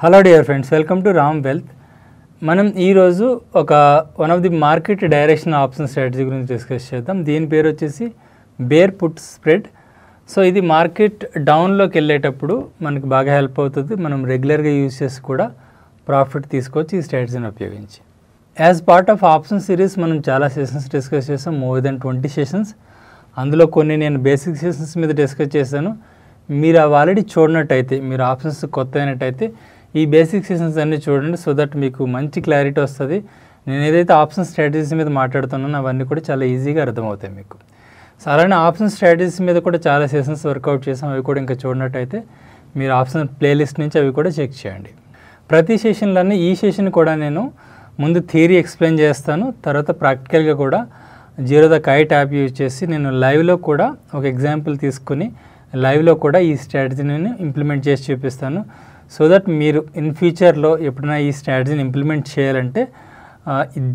hello dear friends welcome to Ram wealth మనం ఈరోజు ఒక one of the market direction option strategy గురించి discuss చేద్దాం దీని పేరు వచ్చేసి బేర్ పుట్ స్ప్రెడ్ సో ఇది మార్కెట్ డౌన్లోకి వెళ్ళేటప్పుడు మనకు బాగా హెల్ప్ అవుతుంది మనం రెగ్యులర్గా యూజ్ చేసి కూడా ప్రాఫిట్ తీసుకొచ్చి ఈ స్ట్రాటజీని ఉపయోగించి as part of option series మనం చాలా సెషన్స్ డిస్కస్ చేసాం మోర్ దెన్ ట్వంటీ సెషన్స్ అందులో కొన్ని నేను బేసిక్ సెషన్స్ మీద డిస్కస్ చేశాను మీరు అవి ఆల్రెడీ చూడనట్టయితే మీరు ఆప్షన్స్ కొత్త అయినట్టయితే ఈ బేసిక్ సెషన్స్ అన్నీ చూడండి సో దట్ మీకు మంచి క్లారిటీ వస్తుంది నేను ఏదైతే ఆప్షన్ స్ట్రాటజీస్ మీద మాట్లాడుతున్నానో అవన్నీ కూడా చాలా ఈజీగా అర్థమవుతాయి మీకు సో అలానే ఆప్షన్ స్ట్రాటజీస్ మీద కూడా చాలా సెషన్స్ వర్కౌట్ చేసాం అవి కూడా ఇంకా చూడనట్టయితే మీరు ఆప్షన్ ప్లేలిస్ట్ నుంచి అవి కూడా చెక్ చేయండి ప్రతి సెషన్లన్నీ ఈ సెషన్ కూడా నేను ముందు థియరీ ఎక్స్ప్లెయిన్ చేస్తాను తర్వాత ప్రాక్టికల్గా కూడా Zerodha Kite app use చేసి నేను లైవ్లో కూడా ఒక ఎగ్జాంపుల్ తీసుకుని లైవ్లో కూడా ఈ స్ట్రాటజీని ఇంప్లిమెంట్ చేసి చూపిస్తాను సో దట్ మీరు ఇన్ ఫ్యూచర్లో ఎప్పుడైనా ఈ స్ట్రాటజీని ఇంప్లిమెంట్ చేయాలంటే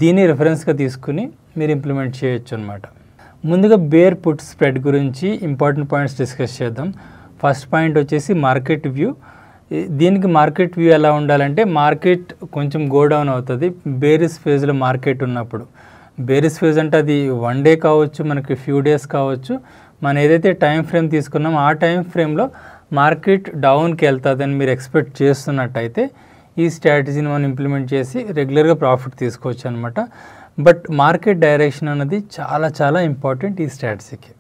దీన్ని రిఫరెన్స్గా తీసుకుని మీరు ఇంప్లిమెంట్ చేయొచ్చు అనమాట ముందుగా బేర్ పుట్ స్ప్రెడ్ గురించి ఇంపార్టెంట్ పాయింట్స్ డిస్కస్ చేద్దాం ఫస్ట్ పాయింట్ వచ్చేసి మార్కెట్ వ్యూ దీనికి మార్కెట్ వ్యూ ఎలా ఉండాలంటే మార్కెట్ కొంచెం గోడౌన్ అవుతుంది బేరిస్ ఫేజ్లో మార్కెట్ ఉన్నప్పుడు బేరిస్ ఫేజ్ అంటే అది వన్ డే కావచ్చు మనకి ఫ్యూ డేస్ కావచ్చు మనం ఏదైతే టైం ఫ్రేమ్ తీసుకున్నామో ఆ టైం ఫ్రేమ్లో మార్కెట్ డౌన్కి వెళ్తుందని మీరు ఎక్స్పెక్ట్ చేస్తున్నట్టయితే ఈ స్ట్రాటజీని మనం ఇంప్లిమెంట్ చేసి రెగ్యులర్గా ప్రాఫిట్ తీసుకోవచ్చు అనమాట బట్ మార్కెట్ డైరెక్షన్ అనేది చాలా చాలా ఇంపార్టెంట్ ఈ స్ట్రాటజీకి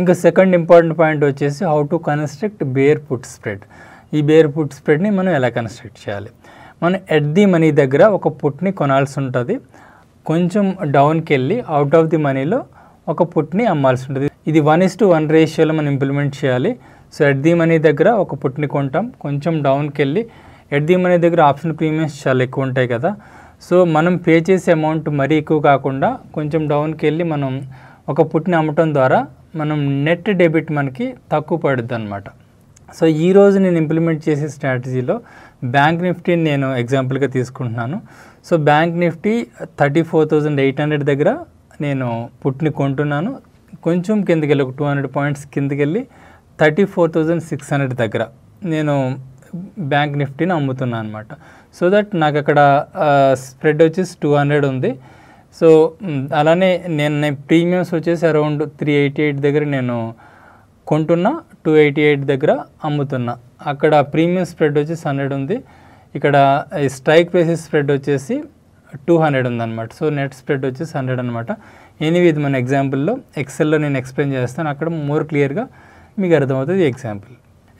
ఇంకా సెకండ్ ఇంపార్టెంట్ పాయింట్ వచ్చేసి how to construct bear put spread ఈ బేర్ పుట్ స్ప్రెడ్ని మనం ఎలా కన్స్ట్రక్ట్ చేయాలి మనం ఎట్ ది మనీ దగ్గర ఒక పుట్ని కొనాల్సి ఉంటుంది కొంచెం డౌన్కి వెళ్ళి అవుట్ ఆఫ్ ది మనీలో ఒక పుట్ని అమ్మాల్సి ఉంటుంది ఇది వన్ ఇస్ టు వన్ రేషియోలో మనం ఇంప్లిమెంట్ చేయాలి సో ఎట్ ది మనీ దగ్గర ఒక పుట్ని కొంటాం కొంచెం డౌన్కి వెళ్ళి ఎట్ ది మనీ దగ్గర ఆప్షన్ ప్రీమియమ్స్ చాలా ఎక్కువ ఉంటాయి కదా సో మనం పే చేసే అమౌంట్ మరీ ఎక్కువ కాకుండా కొంచెం డౌన్కి వెళ్ళి మనం ఒక పుట్ని అమ్మటం ద్వారా మనం నెట్ డెబిట్ మనకి తక్కువ పడుద్ది అనమాట సో ఈరోజు నేను ఇంప్లిమెంట్ చేసే స్ట్రాటజీలో బ్యాంక్ నిఫ్టీని నేను ఎగ్జాంపుల్గా తీసుకుంటున్నాను so bank Nifty thirty four thousand eight hundred దగ్గర నేను పుట్ని కొంటున్నాను కొంచెం కిందకెళ్ళి ఒక టూ హండ్రెడ్ పాయింట్స్ కిందకెళ్ళి thirty four thousand six hundred దగ్గర నేను బ్యాంక్ నిఫ్టీని అమ్ముతున్నాను అనమాట సో దట్ నాకు అక్కడ స్ప్రెడ్ వచ్చేసి టూ హండ్రెడ్ ఉంది సో అలానే నేను ప్రీమియమ్స్ వచ్చేసి అరౌండ్ త్రీ ఎయిటీ ఎయిట్ దగ్గర నేను కొంటున్నా టూ ఎయిటీ ఎయిట్ దగ్గర అమ్ముతున్నా అక్కడ ప్రీమియం స్ప్రెడ్ వచ్చేసి హండ్రెడ్ ఉంది ఇక్కడ స్ట్రైక్ ప్రైసెస్ స్ప్రెడ్ వచ్చేసి టూ హండ్రెడ్ ఉందన్నమాట సో నెట్ స్ప్రెడ్ వచ్చేసి హండ్రెడ్ అనమాట ఎనీ విధమైన మన ఎగ్జాంపుల్లో ఎక్సెల్లో నేను ఎక్స్ప్లెయిన్ చేస్తాను అక్కడ మోర్ క్లియర్గా మీకు అర్థమవుతుంది ఎగ్జాంపుల్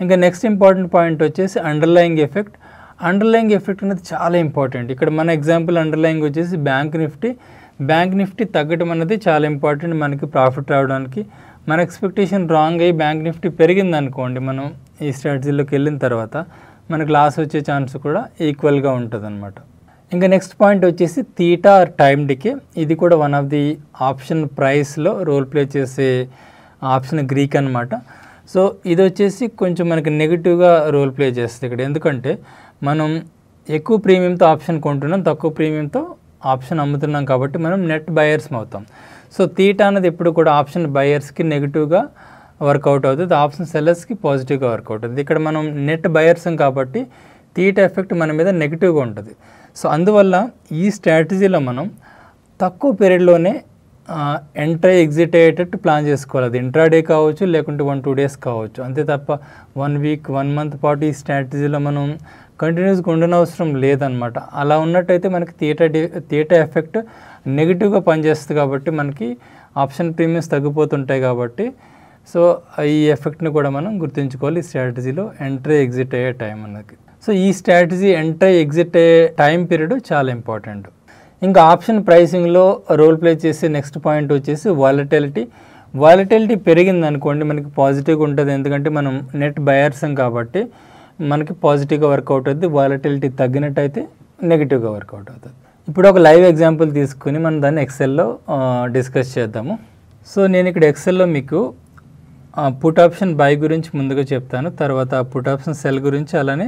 ఇంకా నెక్స్ట్ ఇంపార్టెంట్ పాయింట్ వచ్చేసి అండర్లయింగ్ ఎఫెక్ట్ అండర్లయింగ్ ఎఫెక్ట్ అనేది చాలా ఇంపార్టెంట్ ఇక్కడ మన ఎగ్జాంపుల్ అండర్లయింగ్ వచ్చేసి బ్యాంక్ నిఫ్టీ బ్యాంక్ నిఫ్టీ తగ్గడం అనేది చాలా ఇంపార్టెంట్ మనకి ప్రాఫిట్ రావడానికి మన ఎక్స్పెక్టేషన్ రాంగ్ అయ్యి బ్యాంక్ నిఫ్టీ పెరిగింది అనుకోండి మనం ఈ స్ట్రాటజీలోకి వెళ్ళిన తర్వాత మనకు లాస్ వచ్చే ఛాన్స్ కూడా ఈక్వల్గా ఉంటుంది అనమాట ఇంకా నెక్స్ట్ పాయింట్ వచ్చేసి తీటా ఆర్ టైమ్ డికే ఇది కూడా వన్ ఆఫ్ ది ఆప్షన్ ప్రైస్లో రోల్ ప్లే చేసే ఆప్షన్ గ్రీక్ అనమాట సో ఇది వచ్చేసి కొంచెం మనకి నెగిటివ్గా రోల్ ప్లే చేస్తుంది ఇక్కడ ఎందుకంటే మనం ఎక్కువ ప్రీమియంతో ఆప్షన్ కొంటున్నాం తక్కువ ప్రీమియంతో ఆప్షన్ అమ్ముతున్నాం కాబట్టి మనం నెట్ బయర్స్ అవుతాం సో తీట అన్నది ఎప్పుడు కూడా ఆప్షన్ బయర్స్కి నెగిటివ్గా వర్కౌట్ అవుతుంది ఆప్షన్ సెల్లర్స్కి పాజిటివ్గా వర్కౌట్ అవుతుంది ఇక్కడ మనం నెట్ బయర్సం కాబట్టి తీట ఎఫెక్ట్ మన మీద నెగిటివ్గా ఉంటుంది సో అందువల్ల ఈ స్ట్రాటజీలో మనం తక్కువ పీరియడ్లోనే ఎంట్రీ ఎగ్జిట్ అయ్యేటట్టు ప్లాన్ చేసుకోవాలి అది ఇంట్రాడే కావచ్చు లేకుంటే వన్ టూ డేస్ కావచ్చు అంతే తప్ప వన్ వీక్ వన్ మంత్ పాటు ఈ స్ట్రాటజీలో మనం కంటిన్యూస్గా ఉండనవసరం లేదనమాట అలా ఉన్నట్టయితే మనకి థియేటర్ థియేటర్ ఎఫెక్ట్ నెగిటివ్గా పనిచేస్తుంది కాబట్టి మనకి ఆప్షన్ ప్రీమియమ్స్ తగ్గిపోతుంటాయి కాబట్టి సో ఈ ఎఫెక్ట్ని కూడా మనం గుర్తుంచుకోవాలి ఈ స్ట్రాటజీలో ఎంట్రీ ఎగ్జిట్ అయ్యే టైం అన్నది సో ఈ స్ట్రాటజీ ఎంట్రీ ఎగ్జిట్ అయ్యే టైం పీరియడ్ చాలా ఇంపార్టెంట్ ఇంకా ఆప్షన్ ప్రైసింగ్లో రోల్ ప్లే చేసే నెక్స్ట్ పాయింట్ వచ్చేసి వాలటిలిటీ వాలటిలిటీ పెరిగింది అనుకోండి మనకి పాజిటివ్గా ఉంటుంది ఎందుకంటే మనం నెట్ బయర్సం కాబట్టి మనకి పాజిటివ్గా వర్కౌట్ అవుతుంది వాలటిలిటీ తగ్గినట్టయితే నెగిటివ్గా వర్కౌట్ అవుతుంది ఇప్పుడు ఒక లైవ్ ఎగ్జాంపుల్ తీసుకుని మనం దాన్ని ఎక్సెల్లో డిస్కస్ చేద్దాము సో నేను ఇక్కడ ఎక్సెల్లో మీకు పుట్ ఆప్షన్ బై గురించి ముందుగా చెప్తాను తర్వాత పుట్ ఆప్షన్ సెల్ గురించి అలానే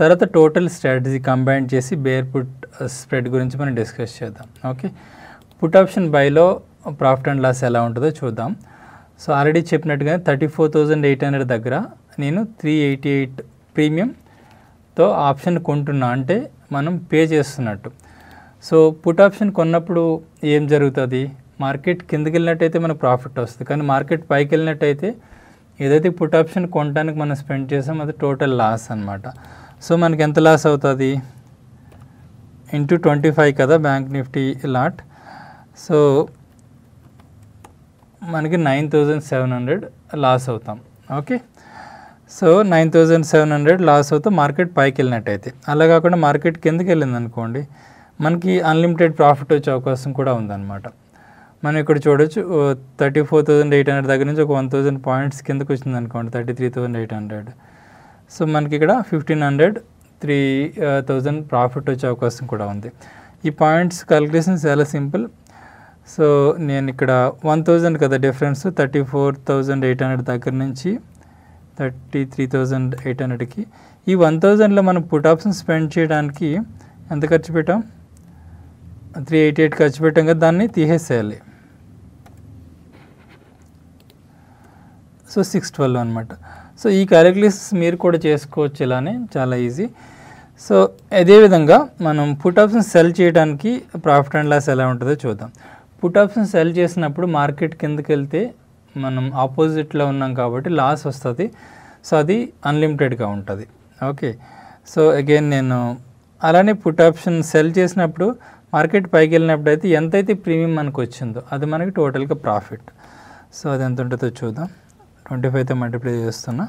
తర్వాత టోటల్ స్ట్రాటజీ కంబైన్ చేసి బేర్ పుట్ స్ప్రెడ్ గురించి మనం డిస్కస్ చేద్దాం ఓకే పుట్ ఆప్షన్ బైలో ప్రాఫిట్ అండ్ లాస్ ఎలా ఉంటుందో చూద్దాం సో ఆల్రెడీ చెప్పినట్టుగా thirty four thousand eight hundred దగ్గర నేను త్రీ ఎయిటీ ఎయిట్ ప్రీమియంతో ఆప్షన్ కొంటున్నా అంటే మనం పే చేస్తున్నట్టు సో పుట్ ఆప్షన్ కొన్నప్పుడు ఏం జరుగుతుంది మార్కెట్ కిందకి వెళ్ళినట్టయితే మనకు ప్రాఫిట్ వస్తుంది కానీ మార్కెట్ పైకి వెళ్ళినట్టయితే ఏదైతే పుట్ ఆప్షన్ కొనడానికి మనం స్పెండ్ చేసాం అది టోటల్ లాస్ అనమాట సో మనకి ఎంత లాస్ అవుతుంది ఇంటూ ట్వంటీ ఫైవ్ కదా బ్యాంక్ నిఫ్టీ లాట్ సో మనకి nine thousand seven hundred loss అవుతాం okay so nine thousand seven hundred loss అవుతూ మార్కెట్ పైకి వెళ్ళినట్టయితే అలా కాకుండా మార్కెట్ కిందకి వెళ్ళింది అనుకోండి మనకి అన్లిమిటెడ్ ప్రాఫిట్ వచ్చే అవకాశం కూడా ఉందన్నమాట మనం ఇక్కడ చూడొచ్చు thirty four thousand eight hundred దగ్గర నుంచి ఒక వన్ థౌజండ్ పాయింట్స్ కిందకు వచ్చింది అనుకోండి thirty three thousand eight hundred so మనకి ఇక్కడ fifteen hundred three thousand profit వచ్చే అవకాశం కూడా ఉంది ఈ పాయింట్స్ క్యాలిక్యులేషన్ చాలా సింపుల్ సో నేను ఇక్కడ వన్ థౌజండ్ కదా difference thirty four thousand eight hundred దగ్గర నుంచి థర్టీ త్రీ థౌజండ్ ఎయిట్ హండ్రెడ్కి ఈ వన్ థౌజండ్లో మనం పుట్ ఆప్షన్ స్పెండ్ చేయడానికి ఎంత ఖర్చు పెట్టాం త్రీ ఎయిటీ ఎయిట్ ఖర్చు పెట్టాం కదా దాన్ని తీసేసేయాలి సో సిక్స్ ట్వెల్వ్ అనమాట సో ఈ క్యాలిక్యులేషన్స్ మీరు కూడా చేసుకోవచ్చు ఇలానే చాలా ఈజీ సో అదేవిధంగా మనం పుట్ ఆప్షన్ సెల్ చేయడానికి ప్రాఫిట్ అండ్ లాస్ ఎలా ఉంటుందో చూద్దాం పుట్ ఆప్షన్ సెల్ చేసినప్పుడు మార్కెట్ కిందకి వెళ్తే మనం ఆపోజిట్లో ఉన్నాం కాబట్టి లాస్ వస్తుంది సో అది అన్లిమిటెడ్గా ఉంటుంది ఓకే సో అగైన్ నేను అలానే పుట్ ఆప్షన్ సెల్ చేసినప్పుడు మార్కెట్ పైకి వెళ్ళినప్పుడు అయితే ఎంతైతే ప్రీమియం మనకు వచ్చిందో అది మనకి టోటల్గా ప్రాఫిట్ సో అది ఎంత ఉంటుందో చూద్దాం ట్వంటీ ఫైవ్తో మల్టిప్లై చేస్తున్నా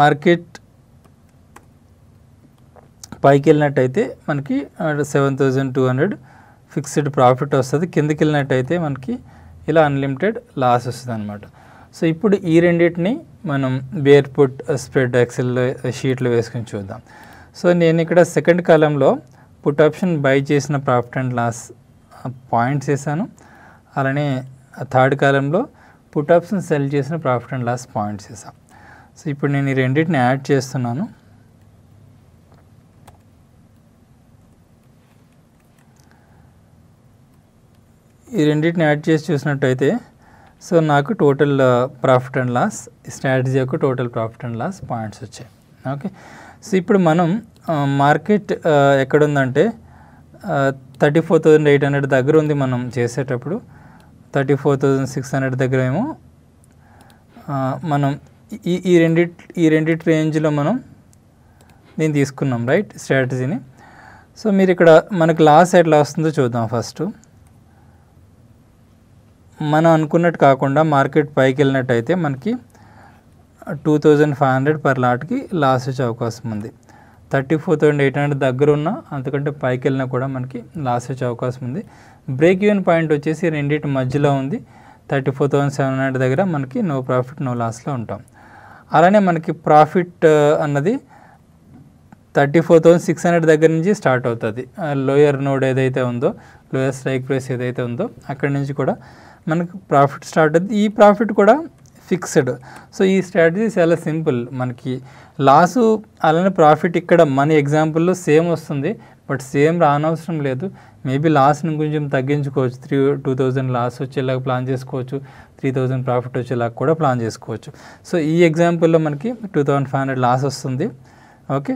మార్కెట్ పైకి వెళ్ళినట్టయితే మనకి seven thousand two hundred fixed profit వస్తుంది కిందకి వెళ్ళినట్టయితే మనకి ఇలా అన్లిమిటెడ్ లాస్ వస్తుంది అనమాట సో ఇప్పుడు ఈ రెండింటిని మనం బేర్ పుట్ స్ప్రెడ్ ఎక్సెల్ షీట్లు వేసుకొని చూద్దాం సో నేను ఇక్కడ సెకండ్ కాలంలో పుట్ ఆప్షన్ బై చేసిన ప్రాఫిట్ అండ్ లాస్ పాయింట్స్ వేసాను అలానే థర్డ్ uh, కాలంలో పుట్ ఆప్షన్ సెల్ చేసిన ప్రాఫిట్ అండ్ లాస్ పాయింట్స్ చేసాం సో ఇప్పుడు నేను ఈ రెండింటిని యాడ్ చేస్తున్నాను ఈ రెండింటిని యాడ్ చేసి చూసినట్టయితే సో నాకు total profit and loss strategy యొక్క total profit and loss points వచ్చాయి ఓకే సో ఇప్పుడు మనం మార్కెట్ uh, uh, ఎక్కడుందంటే thirty four thousand eight hundred దగ్గర ఉంది మనం చేసేటప్పుడు thirty four thousand six hundred దగ్గర ఏమో మనం ఈ ఈ రెండిట్ ఈ రెండిటి రేంజ్లో మనం నేను తీసుకున్నాం రైట్ స్ట్రాటజీని సో మీరు ఇక్కడ మనకు లాస్ ఎట్లా వస్తుందో చూద్దాం ఫస్ట్ మనం అనుకున్నట్టు కాకుండా మార్కెట్ పైకి వెళ్ళినట్టయితే మనకి two thousand five hundred per లాట్కి లాస్ వచ్చే అవకాశం ఉంది thirty four thousand eight hundred దగ్గర ఉన్న అంతకంటే పైకి వెళ్ళినా కూడా మనకి లాస్ వచ్చే అవకాశం ఉంది బ్రేక్ ఈవెన్ పాయింట్ వచ్చేసి రెండింటి మధ్యలో ఉంది thirty four thousand seven hundred దగ్గర మనకి నో ప్రాఫిట్ నో లాస్లో ఉంటాం అలానే మనకి ప్రాఫిట్ అన్నది thirty four thousand six hundred దగ్గర నుంచి స్టార్ట్ అవుతుంది లోయర్ నోడ్ ఏదైతే ఉందో లోయర్ స్ట్రైక్ ప్రైస్ ఏదైతే ఉందో అక్కడి నుంచి కూడా మనకు ప్రాఫిట్ స్టార్ట్ అవుతుంది ఈ ప్రాఫిట్ కూడా ఫిక్స్డ్ సో ఈ స్ట్రాటజీ చాలా సింపుల్ మనకి లాసు అలానే ప్రాఫిట్ ఇక్కడ మన ఎగ్జాంపుల్లో సేమ్ వస్తుంది బట్ సేమ్ రానవసరం లేదు మేబీ లాస్ని కొంచెం తగ్గించుకోవచ్చు త్రీ టూ థౌజండ్ లాస్ వచ్చేలాగా ప్లాన్ చేసుకోవచ్చు త్రీ థౌజండ్ ప్రాఫిట్ వచ్చేలాగా కూడా ప్లాన్ చేసుకోవచ్చు సో ఈ ఎగ్జాంపుల్లో మనకి two thousand five hundred loss వస్తుంది ఓకే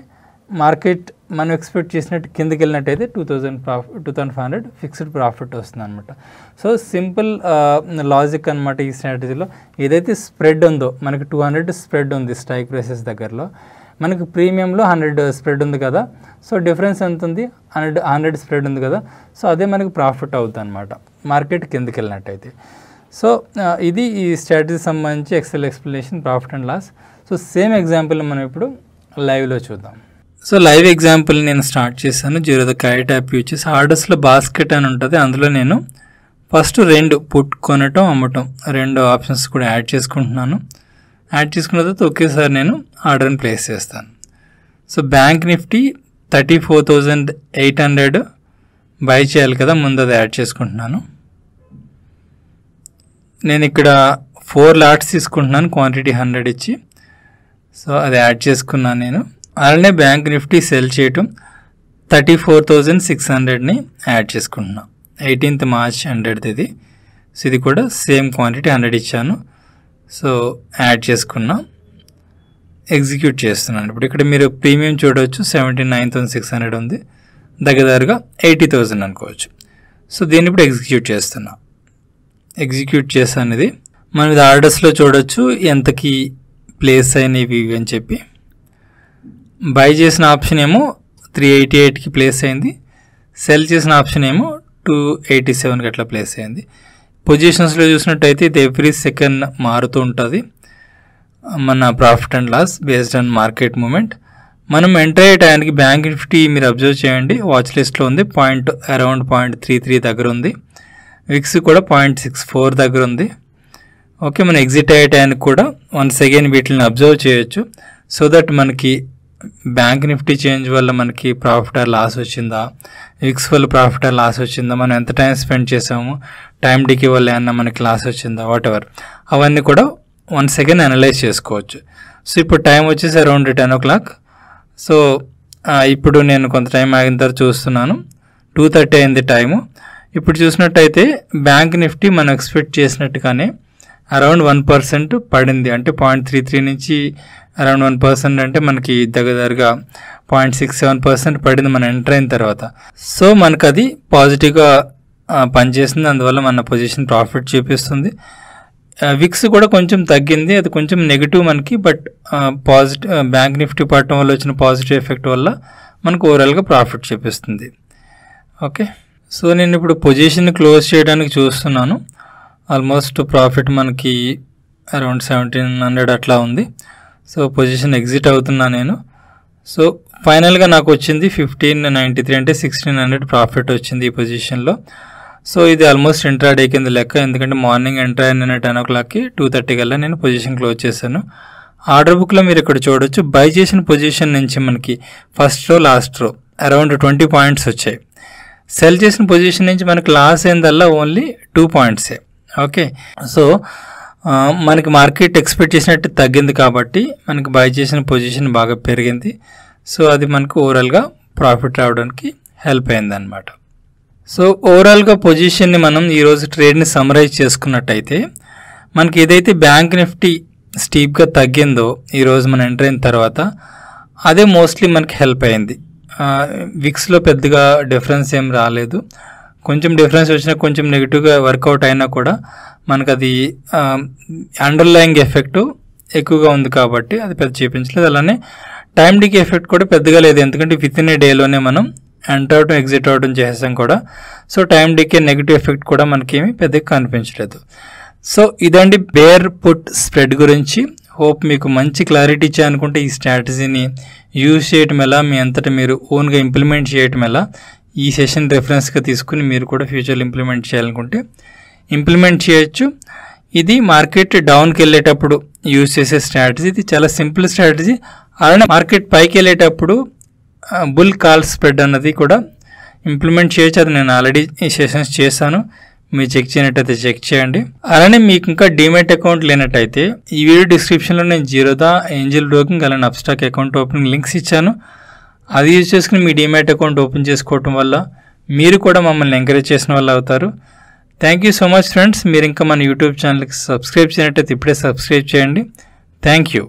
మార్కెట్ మనం ఎక్స్పెక్ట్ చేసినట్టు కిందకి వెళ్ళినట్టయితే two thousand profit two thousand five hundred fixed profit వస్తుంది అనమాట సో సింపుల్ లాజిక్ అనమాట ఈ స్ట్రాటజీలో ఏదైతే స్ప్రెడ్ ఉందో మనకి టూ హండ్రెడ్ స్ప్రెడ్ ఉంది స్ట్రైక్ ప్రైసెస్ దగ్గరలో మనకు ప్రీమియంలో హండ్రెడ్ స్ప్రెడ్ ఉంది కదా సో డిఫరెన్స్ ఎంత ఉంది హండ్రెడ్ హండ్రెడ్ స్ప్రెడ్ ఉంది కదా సో అదే మనకు ప్రాఫిట్ అవుతుంది అనమాట మార్కెట్ కిందకి వెళ్ళినట్టయితే సో ఇది ఈ స్ట్రాటజీ సంబంధించి Excel explanation profit and loss so same example మనం ఇప్పుడు లైవ్లో చూద్దాం సో లైవ్ ఎగ్జాంపుల్ నేను స్టార్ట్ చేశాను జీరో ద క్యారెట్ యాప్ యూజ్ చేసి ఆర్డర్స్లో బాస్కెట్ అని ఉంటుంది అందులో నేను ఫస్ట్ రెండు పుట్ కొనటం అమ్మటం రెండు ఆప్షన్స్ కూడా యాడ్ చేసుకుంటున్నాను యాడ్ చేసుకున్న తర్వాత ఒకేసారి నేను ఆర్డర్ని ప్లేస్ చేస్తాను so bank Nifty thirty four thousand eight hundred buy చేయాలి కదా ముందు అది యాడ్ చేసుకుంటున్నాను నేను ఇక్కడ ఫోర్ లాట్స్ తీసుకుంటున్నాను క్వాంటిటీ హండ్రెడ్ ఇచ్చి సో అది యాడ్ చేసుకున్నాను నేను అలానే బ్యాంక్ నిఫ్టీ సెల్ చేయటం థర్టీ ఫోర్ థౌజండ్ సిక్స్ హండ్రెడ్ని యాడ్ చేసుకుంటున్నాను ఎయిటీన్త్ మార్చ్ హండ్రెడ్ది ఇది సో ఇది కూడా సేమ్ క్వాంటిటీ హండ్రెడ్ ఇచ్చాను సో యాడ్ చేసుకున్నాం ఎగ్జిక్యూట్ చేస్తున్నాను ఇప్పుడు ఇక్కడ మీరు ప్రీమియం చూడవచ్చు seventy nine thousand six hundred ఉంది దగ్గరగా ఎయిటీ థౌజండ్ అనుకోవచ్చు సో దీన్ని ఇప్పుడు ఎగ్జిక్యూట్ చేస్తున్నా ఎగ్జిక్యూట్ చేస్తాను అనేది మనం ఇది ఆర్డర్స్లో చూడవచ్చు ఎంతకి ప్లేస్ అయినవి ఇవి అని చెప్పి బై చేసిన ఆప్షన్ ఏమో త్రీ ఎయిటీ ఎయిట్కి ప్లేస్ అయింది సెల్ చేసిన ఆప్షన్ ఏమో టూ ఎయిటీ సెవెన్కి అట్లా ప్లేస్ అయింది పొజిషన్స్లో చూసినట్టయితే ఇది ఎవ్రీ సెకండ్ మారుతూ ఉంటుంది మన profit and loss based on market movement మనం ఎంటర్ అయ్యే టైంకి బ్యాంక్ నిఫ్టీ మీరు అబ్జర్వ్ చేయండి వాచ్ లిస్ట్లో ఉంది point around point three three దగ్గర ఉంది విక్స్ కూడా పాయింట్ సిక్స్ ఫోర్ దగ్గర ఉంది ఓకే మనం ఎగ్జిట్ అయ్యే టైంకి కూడా వన్ సెకండ్ వీటిని అబ్జర్వ్ చేయొచ్చు సో దట్ మనకి బ్యాంక్ నిఫ్టీ చేంజ్ వల్ల మనకి ప్రాఫిట్ ఆర్ లాస్ వచ్చిందా విక్స్ వల్ల ప్రాఫిట్ ఆర్ లాస్ వచ్చిందా మనం ఎంత టైం స్పెండ్ చేసాము టైం డికి వల్ల ఏమన్నా మన క్లాస్ వచ్చిందా వాట్ ఎవర్ అవన్నీ కూడా వన్ సెకండ్ అనలైజ్ చేసుకోవచ్చు సో ఇప్పుడు టైం వచ్చేసి around ten o'clock so ఇప్పుడు నేను కొంత టైం ఆగిన తర్వాత చూస్తున్నాను టూ థర్టీ అయింది టైము ఇప్పుడు చూసినట్టయితే బ్యాంక్ నిఫ్టీ మనం ఎక్స్పెక్ట్ చేసినట్టుగానే అరౌండ్ వన్ పర్సెంట్ పడింది అంటే పాయింట్ త్రీ త్రీ నుంచి అరౌండ్ వన్ పర్సెంట్ అంటే మనకి దగ్గరగా పాయింట్ సిక్స్ సెవెన్ పర్సెంట్ పడింది మనం ఎంటర్ అయిన తర్వాత సో మనకు అది పాజిటివ్గా పనిచేసింది అందువల్ల మన పొజిషన్ ప్రాఫిట్ చూపిస్తుంది విక్స్ కూడా కొంచెం తగ్గింది అది కొంచెం నెగిటివ్ మనకి బట్ పాజిటివ్ బ్యాంక్ నిఫ్టీ పడటం వల్ల వచ్చిన పాజిటివ్ ఎఫెక్ట్ వల్ల మనకు ఓవరాల్గా ప్రాఫిట్ చూపిస్తుంది ఓకే సో నేను ఇప్పుడు పొజిషన్ క్లోజ్ చేయడానికి చూస్తున్నాను ఆల్మోస్ట్ ప్రాఫిట్ మనకి అరౌండ్ సెవెంటీన్ హండ్రెడ్ అట్లా ఉంది సో పొజిషన్ ఎగ్జిట్ అవుతున్నా నేను సో ఫైనల్గా నాకు వచ్చింది ఫిఫ్టీన్ నైంటీ త్రీ అంటే సిక్స్టీన్ హండ్రెడ్ ప్రాఫిట్ వచ్చింది ఈ పొజిషన్లో సో ఇది ఆల్మోస్ట్ ఇంట్రాడే కింద లెక్క ఎందుకంటే మార్నింగ్ ఎంటర్ అయిన నేను టెన్ ఓ క్లాక్కి టూ థర్టీ కల్లా నేను పొజిషన్ క్లోజ్ చేశాను ఆర్డర్ బుక్లో మీరు ఇక్కడ చూడొచ్చు బై చేసిన పొజిషన్ నుంచి మనకి first row last row around twenty points వచ్చాయి సెల్ చేసిన పొజిషన్ నుంచి మనకి లాస్ అయిందల్లా ఓన్లీ టూ పాయింట్సే ఓకే సో మనకి మార్కెట్ ఎక్స్పెక్ట్ చేసినట్టు తగ్గింది కాబట్టి మనకి బై చేసిన పొజిషన్ బాగా పెరిగింది సో అది మనకు ఓవరాల్గా ప్రాఫిట్ రావడానికి హెల్ప్ అయిందనమాట సో ఓవరాల్గా పొజిషన్ని మనం ఈరోజు ట్రేడ్ని సమరైజ్ చేసుకున్నట్టయితే మనకి ఏదైతే బ్యాంక్ నిఫ్టీ స్టీప్గా తగ్గిందో ఈరోజు మనం ఎంటర్ అయిన తర్వాత అదే మోస్ట్లీ మనకి హెల్ప్ అయింది విక్స్లో పెద్దగా డిఫరెన్స్ ఏం రాలేదు కొంచెం డిఫరెన్స్ వచ్చినా కొంచెం నెగిటివ్గా వర్కౌట్ అయినా కూడా మనకు అది అండర్లయింగ్ ఎఫెక్ట్ ఎక్కువగా ఉంది కాబట్టి అది పెద్ద చూపించలేదు అలానే టైం డికి ఎఫెక్ట్ కూడా పెద్దగా లేదు ఎందుకంటే విత్ ఇన్ ఏ డేలోనే మనం ఎంటర్ అవడం ఎగ్జిట్ అవటం చేసేసాం కూడా so time decay negative effect కూడా మనకి ఏమి పెద్దగా కనిపించలేదు సో ఇదండి బేర్ పుట్ స్ప్రెడ్ గురించి హోప్ మీకు మంచి క్లారిటీ ఇచ్చే అనుకుంటే ఈ స్ట్రాటజీని యూజ్ చేయటం ఎలా మీ అంతటా మీరు ఓన్గా ఇంప్లిమెంట్ చేయటం ఎలా ఈ సెషన్ రెఫరెన్స్గా తీసుకుని మీరు కూడా ఫ్యూచర్లో ఇంప్లిమెంట్ చేయాలనుకుంటే ఇంప్లిమెంట్ చేయొచ్చు ఇది మార్కెట్ డౌన్కి వెళ్ళేటప్పుడు యూజ్ చేసే స్ట్రాటజీ ఇది చాలా సింపుల్ స్ట్రాటజీ అలానే మార్కెట్ పైకి వెళ్ళేటప్పుడు బుల్ కాల్ స్ప్రెడ్ అన్నది కూడా ఇంప్లిమెంట్ చేయొచ్చు అది నేను ఆల్రెడీ సెషన్స్ చేశాను మీరు చెక్ చేయనట్టయితే చెక్ చేయండి అలానే మీకు ఇంకా డిమెట్ అకౌంట్ లేనట్టయితే ఈ వీడియో డిస్క్రిప్షన్లో నేను జీరోదా ఏంజిల్ బ్రోకింగ్ అలానే అప్స్టాక్ అకౌంట్ ఓపెనింగ్ లింక్స్ ఇచ్చాను అది యూజ్ చేసుకుని మీ డిమెట్ అకౌంట్ ఓపెన్ చేసుకోవటం వల్ల మీరు కూడా మమ్మల్ని ఎంకరేజ్ చేసిన వాళ్ళు అవుతారు thank you so much friends మీరు ఇంకా మన యూట్యూబ్ ఛానల్కి సబ్స్క్రైబ్ చేయనట్టయితే ఇప్పుడే సబ్స్క్రైబ్ చేయండి థ్యాంక్ యూ